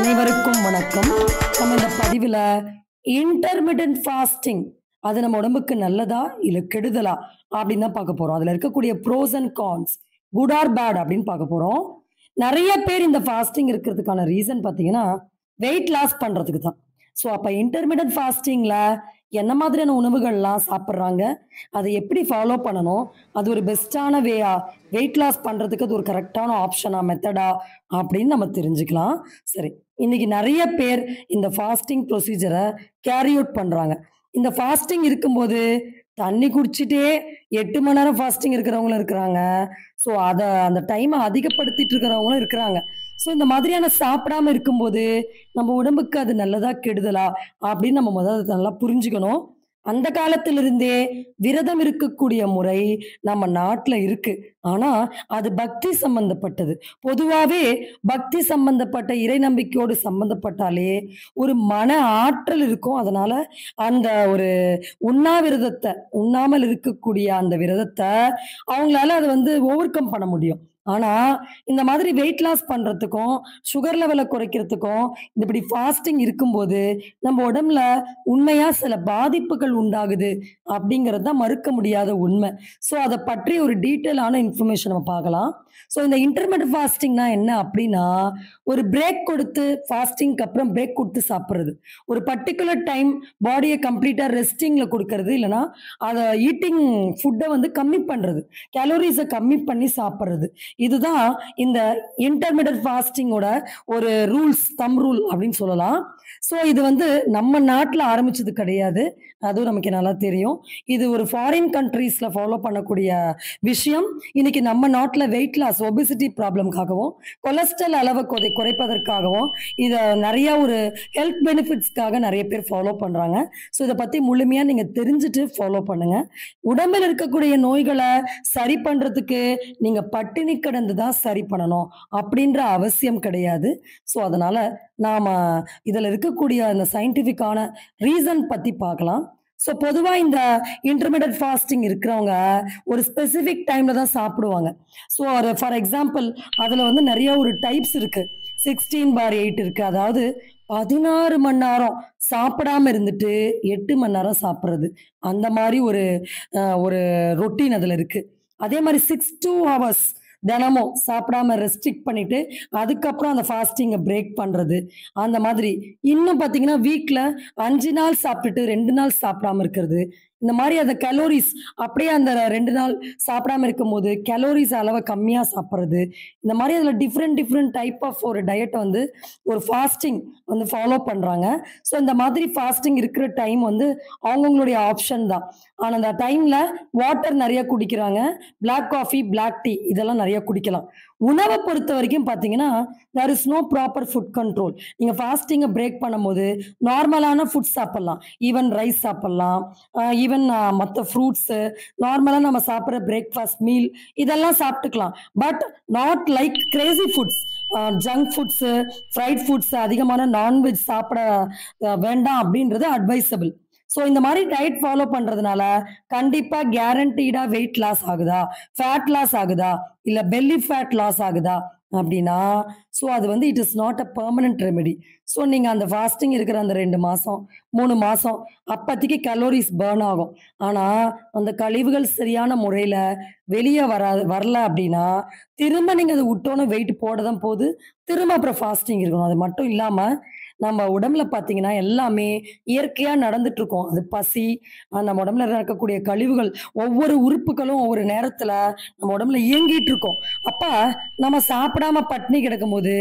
அனைவருக்கும் வணக்கம் நம்ம இந்த பதிவில் இன்டர்மீடியன் ஃபாஸ்டிங் அது நம்ம உடம்புக்கு நல்லதா இல்லை கெடுதலா அப்படின்னு தான் பார்க்க போகிறோம் அதில் இருக்கக்கூடிய pros and cons good or bad அப்படின்னு பார்க்க போகிறோம் நிறைய பேர் இந்த ஃபாஸ்டிங் இருக்கிறதுக்கான ரீசன் பார்த்தீங்கன்னா வெயிட் லாஸ் பண்ணுறதுக்கு தான் ஸோ அப்போ இன்டர்மீடியன் ஃபாஸ்டிங்கில் என்ன மாதிரியான உணவுகள்லாம் சாப்பிட்றாங்க அதை எப்படி ஃபாலோ பண்ணணும் அது ஒரு பெஸ்ட்டான வேயா வெயிட் லாஸ் பண்ணுறதுக்கு அது ஒரு கரெக்டான ஆப்ஷனா மெத்தடா அப்படின்னு நம்ம தெரிஞ்சுக்கலாம் சரி இன்னைக்கு நிறைய பேர் இந்த ஃபாஸ்டிங் ப்ரொசீஜரை கேரி அவுட் பண்ணுறாங்க இந்த ஃபாஸ்டிங் இருக்கும்போது தண்ணி குடிச்சிட்டே எட்டு மணி நேரம் ஃபாஸ்டிங் இருக்கிறவங்களும் இருக்கிறாங்க ஸோ அதை அந்த டைமை அதிகப்படுத்திட்டு இருக்கிறவங்களும் இருக்கிறாங்க ஸோ இந்த மாதிரியான சாப்பிடாம இருக்கும்போது நம்ம உடம்புக்கு அது நல்லதா கெடுதலா அப்படின்னு நம்ம முதல்ல நல்லா புரிஞ்சுக்கணும் அந்த காலத்திலிருந்தே விரதம் இருக்கக்கூடிய முறை நம்ம நாட்டில் இருக்கு ஆனா அது பக்தி சம்பந்தப்பட்டது பொதுவாகவே பக்தி சம்பந்தப்பட்ட இறை நம்பிக்கையோடு சம்பந்தப்பட்டாலே ஒரு மன ஆற்றல் இருக்கும் அதனால அந்த ஒரு உண்ணாவிரதத்தை உண்ணாமல் இருக்கக்கூடிய அந்த விரதத்தை அவங்களால அதை வந்து ஓவர் கம் பண்ண முடியும் ஆனா இந்த மாதிரி வெயிட் லாஸ் பண்றதுக்கும் சுகர் லெவலை குறைக்கிறதுக்கும் இப்படி ஃபாஸ்டிங் இருக்கும்போது நம்ம உடம்புல உண்மையா சில பாதிப்புகள் உண்டாகுது அப்படிங்கிறது தான் மறுக்க முடியாத உண்மை ஸோ அதை பற்றி ஒரு டீட்டெயிலான இன்ஃபர்மேஷன் நம்ம பார்க்கலாம் ஸோ இந்த இன்டர்மெட் ஃபாஸ்டிங்னா என்ன அப்படின்னா ஒரு பிரேக் கொடுத்து ஃபாஸ்டிங்க்கு அப்புறம் பிரேக் கொடுத்து சாப்பிட்றது ஒரு பர்டிகுலர் டைம் பாடியை கம்ப்ளீட்டாக ரெஸ்டிங்ல கொடுக்கறது இல்லைனா அதை ஈட்டிங் ஃபுட்டை வந்து கம்மி பண்ணுறது கேலோரிஸை கம்மி பண்ணி சாப்பிட்றது இதுதான் இந்த இன்டர்மீடியட் ஃபாஸ்டிங்கோட ஒரு ரூல்ஸ் தம் ரூல் அப்படின்னு சொல்லலாம் ஸோ இது வந்து நம்ம நாட்டில் ஆரம்பிச்சது கிடையாது அதுவும் நமக்கு நல்லா தெரியும் இது ஒரு ஃபாரின் கண்ட்ரீஸில் ஃபாலோ பண்ணக்கூடிய விஷயம் இன்னைக்கு நம்ம நாட்டில் வெயிட் லாஸ் ஒபிசிட்டி ப்ராப்ளம்காகவும் கொலஸ்ட்ரால் அளவை கொதை குறைப்பதற்காகவும் இதை நிறைய ஒரு ஹெல்த் பெனிஃபிட்ஸ்க்காக நிறைய பேர் ஃபாலோ பண்ணுறாங்க ஸோ இதை பற்றி முழுமையாக நீங்கள் தெரிஞ்சுட்டு ஃபாலோ பண்ணுங்கள் உடம்பில் இருக்கக்கூடிய நோய்களை சரி பண்ணுறதுக்கு நீங்கள் பட்டினி கடந்து தான் சரி பண்ணணும் அப்படின்ற அவசியம் கிடையாது ஸோ அதனால் நாம் இதில் இருக்கக்கூடிய அந்த சயின்டிஃபிக்கான ரீசன் பற்றி பார்க்கலாம் ஸோ பொதுவாக இந்த இன்டர்மீடியட் ஃபாஸ்டிங் இருக்கிறவங்க ஒரு ஸ்பெசிஃபிக் டைமில் தான் சாப்பிடுவாங்க ஸோ ஒரு ஃபார் எக்ஸாம்பிள் அதில் வந்து நிறைய ஒரு டைப்ஸ் இருக்குது சிக்ஸ்டீன் பார் எயிட் இருக்குது அதாவது பதினாறு மணி நேரம் சாப்பிடாம இருந்துட்டு எட்டு மணி நேரம் சாப்பிட்றது அந்த மாதிரி ஒரு ஒரு ரொட்டீன் அதில் இருக்குது அதே மாதிரி சிக்ஸ் டூ ஹவர்ஸ் தினமும் சாப்பிடாம ரெஸ்ட்ரிக்ட் பண்ணிட்டு அதுக்கப்புறம் அந்த ஃபாஸ்டிங்கை பிரேக் பண்ணுறது அந்த மாதிரி இன்னும் பார்த்தீங்கன்னா வீக்கில் அஞ்சு நாள் சாப்பிட்டுட்டு ரெண்டு நாள் சாப்பிடாம இருக்கிறது இந்த மாதிரி அந்த கலோரிஸ் அப்படியே அந்த ரெண்டு நாள் சாப்பிடாம இருக்கும்போது கலோரிஸ் அளவை கம்மியாக சாப்பிட்றது இந்த மாதிரி அதில் டிஃப்ரெண்ட் டிஃப்ரெண்ட் டைப் ஆஃப் ஒரு டயட்டை வந்து ஒரு ஃபாஸ்டிங் வந்து ஃபாலோ பண்ணுறாங்க ஸோ இந்த மாதிரி ஃபாஸ்டிங் இருக்கிற டைம் வந்து அவங்கவுங்களுடைய ஆப்ஷன் தான் ஆனால் அந்த டைமில் வாட்டர் நிறைய குடிக்கிறாங்க பிளாக் காஃபி பிளாக் டீ இதெல்லாம் நிறைய குடிக்கலாம் உணவை பொறுத்த வரைக்கும் பார்த்தீங்கன்னா there is no proper food control நீங்கள் ஃபாஸ்டிங்கை பிரேக் பண்ணும்போது நார்மலான ஃபுட் சாப்பிட்லாம் ஈவன் ரைஸ் சாப்பிட்லாம் ஈவன் மற்ற ஃப்ரூட்ஸு நார்மலாக நம்ம சாப்பிட்ற பிரேக்ஃபாஸ்ட் மீல் இதெல்லாம் சாப்பிட்டுக்கலாம் but not like crazy foods junk foods fried foods அதிகமான நான்வெஜ் சாப்பிட வேண்டாம் அப்படின்றது அட்வைசபிள் ஸோ இந்த மாதிரி டயட் ஃபாலோ பண்ணுறதுனால கண்டிப்பாக கேரண்டீடாக வெயிட் லாஸ் ஆகுதா ஃபேட் லாஸ் ஆகுதா இல்லை பெல்லி ஃபேட் லாஸ் ஆகுதா அப்படின்னா ஸோ அது வந்து it is not a permanent remedy so நீங்கள் அந்த ஃபாஸ்டிங் இருக்கிற அந்த ரெண்டு மாதம் மூணு மாதம் அப்போத்திக்கு கலோரிஸ் பேர்ன் ஆகும் ஆனால் அந்த கழிவுகள் சரியான முறையில் வெளியே வரா வரல அப்படின்னா திரும்ப நீங்கள் அதை விட்டோன்னு வெயிட் போட தான் போது திரும்ப அப்புறம் ஃபாஸ்டிங் இருக்கணும் அது மட்டும் இல்லாமல் நம்ம உடம்புல பார்த்தீங்கன்னா எல்லாமே இயற்கையாக நடந்துட்டு இருக்கோம் அது பசி நம்ம உடம்புல இருக்கக்கூடிய கழிவுகள் ஒவ்வொரு உறுப்புகளும் ஒவ்வொரு நேரத்தில் நம்ம உடம்புல இயங்கிட்டு இருக்கோம் அப்போ நம்ம சாப்பிடாம பட்னி கிடக்கும் போகுது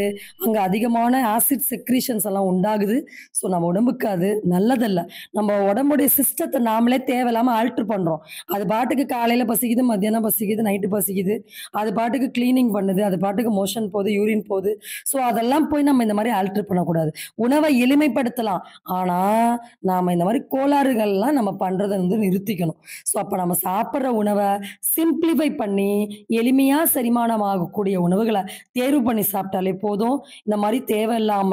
அங்கே அதிகமான ஆசிட் செக்ரீஷன்ஸ் எல்லாம் உண்டாகுது ஸோ நம்ம உடம்புக்கு அது நல்லதல்ல நம்ம உடம்புடைய சிஸ்டத்தை நாமளே தேவையில்லாமல் ஆல்ட்ரு பண்ணுறோம் அது பாட்டுக்கு காலையில் பசிக்குது மத்தியானம் பசிக்குது நைட்டு பசிக்குது அது பாட்டுக்கு க்ளீனிங் பண்ணுது அது பாட்டுக்கு மோஷன் போகுது யூரின் போகுது ஸோ அதெல்லாம் போய் நம்ம இந்த மாதிரி ஆல்ட்ரு பண்ணக்கூடாது உணவை எளிமைப்படுத்தலாம் ஆனால் நாம் இந்த மாதிரி கோளாறுகள்லாம் நம்ம பண்ணுறத வந்து நிறுத்திக்கணும் ஸோ அப்போ நம்ம சாப்பிட்ற உணவை சிம்பிளிஃபை பண்ணி எளிமையாக செரிமானம் ஆகக்கூடிய உணவுகளை தேர்வு பண்ணி சாப்பிட்டாலே நண்பர்களே போதும் இந்த மாதிரி தேவையில்லாம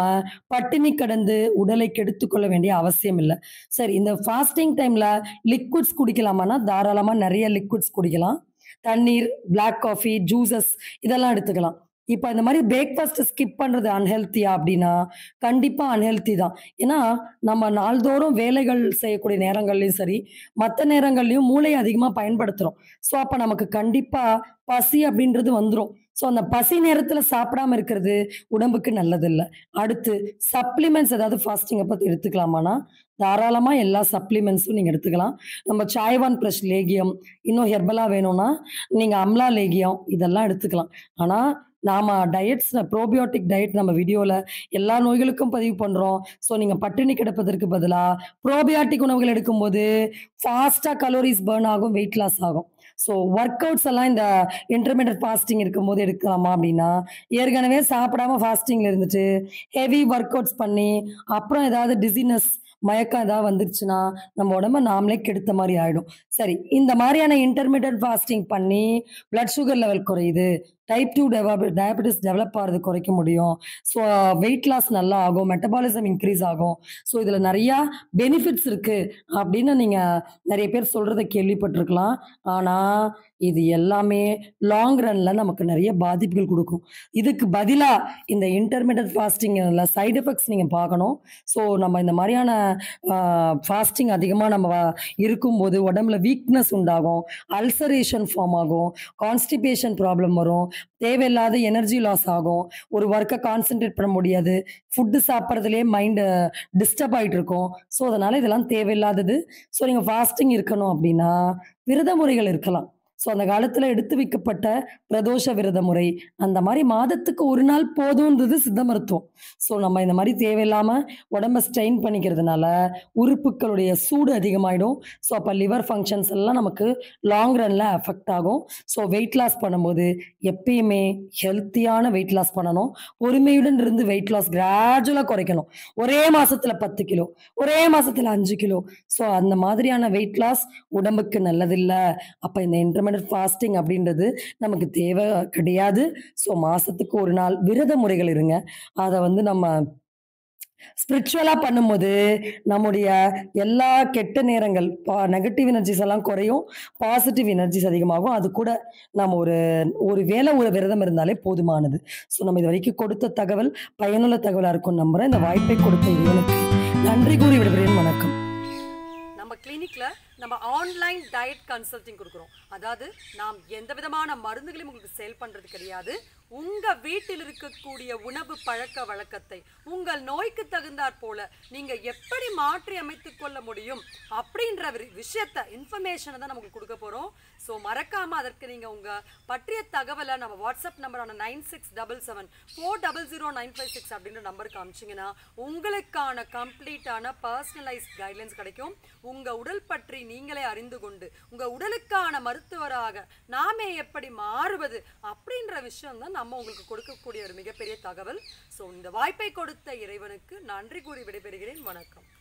பட்டினி கடந்து உடலை கெடுத்து கொள்ள வேண்டிய அவசியம் இல்லை சரி இந்த ஃபாஸ்டிங் டைம்ல லிக்விட்ஸ் குடிக்கலாமான்னா தாராளமா நிறைய லிக்விட்ஸ் குடிக்கலாம் தண்ணீர் பிளாக் காஃபி ஜூசஸ் இதெல்லாம் எடுத்துக்கலாம் இப்போ இந்த மாதிரி பிரேக்ஃபாஸ்ட் ஸ்கிப் பண்ணுறது அன்ஹெல்த்தியா அப்படின்னா கண்டிப்பாக அன்ஹெல்த்தி தான் ஏன்னா நம்ம நாள்தோறும் வேலைகள் செய்யக்கூடிய நேரங்கள்லயும் சரி மற்ற நேரங்கள்லயும் மூளையை அதிகமாக பயன்படுத்துகிறோம் ஸோ அப்போ நமக்கு கண்டிப்பாக பசி அப்படின்றது வந்துடும் ஸோ அந்த பசி நேரத்தில் சாப்பிடாம இருக்கிறது உடம்புக்கு நல்லதில்லை அடுத்து சப்ளிமெண்ட்ஸ் ஏதாவது ஃபாஸ்டிங் அப்போ எடுத்துக்கலாமானா தாராளமாக எல்லா சப்ளிமெண்ட்ஸும் நீங்கள் எடுத்துக்கலாம் நம்ம சாய்வான் ப்ளஸ் லேகியம் இன்னும் ஹெர்பலாக வேணும்னா நீங்கள் அம்லா லேகியம் இதெல்லாம் எடுத்துக்கலாம் ஆனால் நாம டயட்ஸ் ப்ரோபியோட்டிக் டயட் நம்ம வீடியோவில் எல்லா நோய்களுக்கும் பதிவு பண்ணுறோம் ஸோ நீங்கள் பட்டினி கிடப்பதற்கு பதிலாக ப்ரோபியாட்டிக் உணவுகள் எடுக்கும்போது ஃபாஸ்ட்டாக கலோரிஸ் பேர்ன் ஆகும் வெயிட் லாஸ் ஆகும் ஸோ ஒர்க் அவுட்ஸ் எல்லாம் இந்த இன்டர்மீடியட் ஃபாஸ்டிங் இருக்கும்போது எடுக்கலாமா அப்படின்னா ஏற்கனவே சாப்பிடாம ஃபாஸ்டிங்கில் இருந்துட்டு ஹெவி ஒர்க் அவுட்ஸ் பண்ணி அப்புறம் ஏதாவது டிசினஸ் மயக்கம் ஏதாவது வந்துருச்சுன்னா நம்ம உடம்ப நாமளே கெடுத்த மாதிரி ஆகிடும் சரி இந்த மாதிரியான இன்டர்மீடியட் ஃபாஸ்டிங் பண்ணி பிளட் சுகர் லெவல் குறையுது டைப் டூ டயபெட்டிஸ் டெவலப் ஆகிறது குறைக்க முடியும் ஸோ வெயிட் லாஸ் நல்லா ஆகும் மெட்டபாலிசம் இன்க்ரீஸ் ஆகும் ஸோ இதில் நிறையா பெனிஃபிட்ஸ் இருக்குது அப்படின்னு நீங்கள் நிறைய பேர் சொல்கிறத கேள்விப்பட்டிருக்கலாம் ஆனால் இது எல்லாமே லாங் ரனில் நமக்கு நிறைய பாதிப்புகள் கொடுக்கும் இதுக்கு பதிலாக இந்த இன்டர்மீடியட் ஃபாஸ்டிங்கில் சைடு எஃபெக்ட்ஸ் நீங்கள் பார்க்கணும் ஸோ நம்ம இந்த மாதிரியான ஃபாஸ்டிங் அதிகமாக நம்ம இருக்கும்போது உடம்புல வீக்னஸ் உண்டாகும் அல்சரேஷன் ஃபார்ம் ஆகும் கான்ஸ்டிபேஷன் ப்ராப்ளம் வரும் தேவையில்லாத எனர்ஜி லாஸ் ஆகும் ஒரு ஒர்க்கை கான்சென்ட்ரேட் பண்ண முடியாது ஃபுட்டு சாப்பிட்றதுலேயே மைண்டு டிஸ்டர்ப் ஆகிட்டு இருக்கும் ஸோ அதனால் இதெல்லாம் தேவையில்லாதது ஸோ நீங்கள் ஃபாஸ்டிங் இருக்கணும் அப்படின்னா விரத முறைகள் இருக்கலாம் ஸோ அந்த காலத்தில் எடுத்து வைக்கப்பட்ட பிரதோஷ விரத முறை அந்த மாதிரி மாதத்துக்கு ஒரு நாள் போதும்ன்றது சித்த மருத்துவம் ஸோ நம்ம இந்த மாதிரி தேவையில்லாமல் உடம்பை ஸ்ட்ரெயின் பண்ணிக்கிறதுனால உறுப்புகளுடைய சூடு அதிகமாகிடும் ஸோ அப்போ லிவர் ஃபங்க்ஷன்ஸ் எல்லாம் நமக்கு லாங் ரனில் அஃபெக்ட் ஆகும் ஸோ வெயிட் லாஸ் பண்ணும்போது எப்பயுமே ஹெல்த்தியான வெயிட் லாஸ் பண்ணணும் பொறுமையுடன் இருந்து வெயிட் லாஸ் கிராஜுவலாக குறைக்கணும் ஒரே மாதத்தில் பத்து கிலோ ஒரே மாதத்தில் அஞ்சு கிலோ ஸோ அந்த மாதிரியான வெயிட் லாஸ் உடம்புக்கு நல்லதில்லை அப்போ இந்த இன்டர் இன்டர்மீடியட் ஃபாஸ்டிங் அப்படின்றது நமக்கு தேவை கிடையாது ஸோ மாதத்துக்கு ஒரு நாள் விரத முறைகள் இருங்க அதை வந்து நம்ம ஸ்பிரிச்சுவலாக பண்ணும்போது நம்முடைய எல்லா கெட்ட நேரங்கள் நெகட்டிவ் எனர்ஜிஸ் எல்லாம் குறையும் பாசிட்டிவ் எனர்ஜிஸ் அதிகமாகும் அது கூட நம்ம ஒரு ஒரு வேலை ஒரு விரதம் இருந்தாலே போதுமானது ஸோ நம்ம இது வரைக்கும் கொடுத்த தகவல் பயனுள்ள தகவலாக இருக்கும் நம்புறேன் இந்த வாய்ப்பை கொடுத்த இவனுக்கு நன்றி கூறி விடுகிறேன் வணக்கம் நம்ம கிளினிக்ல நம்ம ஆன்லைன் டயட் கன்சல்டிங் கொடுக்குறோம் அதாவது நாம் எந்த விதமான மருந்துகளையும் உங்களுக்கு சேல் பண்ணுறது கிடையாது உங்கள் வீட்டில் இருக்கக்கூடிய உணவு பழக்க வழக்கத்தை உங்கள் நோய்க்கு தகுந்தாற் போல நீங்கள் எப்படி மாற்றி அமைத்து கொள்ள முடியும் அப்படின்ற விஷயத்த இன்ஃபர்மேஷனை தான் நமக்கு கொடுக்க போகிறோம் ஸோ மறக்காமல் அதற்கு நீங்கள் உங்கள் பற்றிய தகவலை நம்ம வாட்ஸ்அப் நம்பரான nine six double seven four double zero nine five six அப்படின்ற நம்பருக்கு அமிச்சிங்கன்னா உங்களுக்கான கம்ப்ளீட்டான பர்சனலைஸ்ட் கைட்லைன்ஸ் கிடைக்கும் உங்கள் உடல் பற்றி நீங்களே அறிந்து கொண்டு உங்கள் உடலுக்கான மருத்துவராக நாமே எப்படி மாறுவது அப்படின்ற விஷயம் தான் நம்ம உங்களுக்கு கொடுக்கக்கூடிய ஒரு மிகப்பெரிய தகவல் ஸோ இந்த வாய்ப்பை கொடுத்த இறைவனுக்கு நன்றி கூறி விடைபெறுகிறேன் வணக்கம்